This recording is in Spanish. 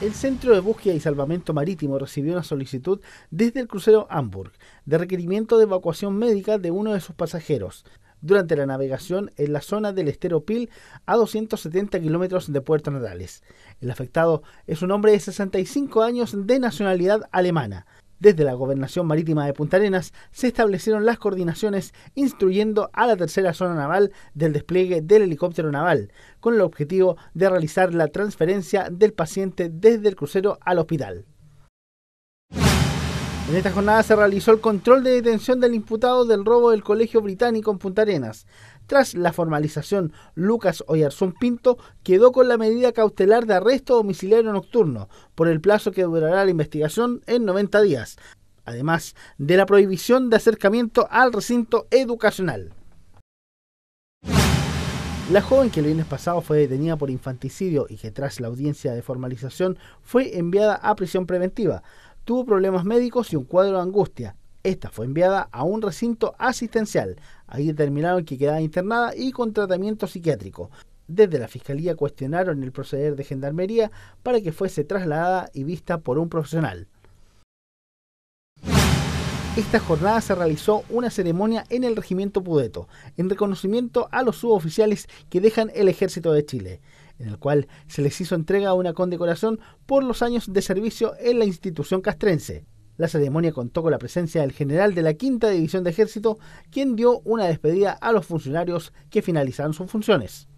El Centro de Búsqueda y Salvamento Marítimo recibió una solicitud desde el crucero Hamburg de requerimiento de evacuación médica de uno de sus pasajeros durante la navegación en la zona del estero Pil a 270 kilómetros de Puerto Natales. El afectado es un hombre de 65 años de nacionalidad alemana. Desde la Gobernación Marítima de Punta Arenas se establecieron las coordinaciones instruyendo a la tercera zona naval del despliegue del helicóptero naval, con el objetivo de realizar la transferencia del paciente desde el crucero al hospital. En esta jornada se realizó el control de detención del imputado del robo del Colegio Británico en Punta Arenas. Tras la formalización, Lucas Oyarzún Pinto quedó con la medida cautelar de arresto domiciliario nocturno por el plazo que durará la investigación en 90 días, además de la prohibición de acercamiento al recinto educacional. La joven que el viernes pasado fue detenida por infanticidio y que tras la audiencia de formalización fue enviada a prisión preventiva tuvo problemas médicos y un cuadro de angustia. Esta fue enviada a un recinto asistencial. Ahí determinaron que quedaba internada y con tratamiento psiquiátrico. Desde la fiscalía cuestionaron el proceder de gendarmería para que fuese trasladada y vista por un profesional. Esta jornada se realizó una ceremonia en el Regimiento Pudeto, en reconocimiento a los suboficiales que dejan el Ejército de Chile en el cual se les hizo entrega una condecoración por los años de servicio en la institución castrense. La ceremonia contó con la presencia del general de la quinta división de ejército, quien dio una despedida a los funcionarios que finalizaron sus funciones.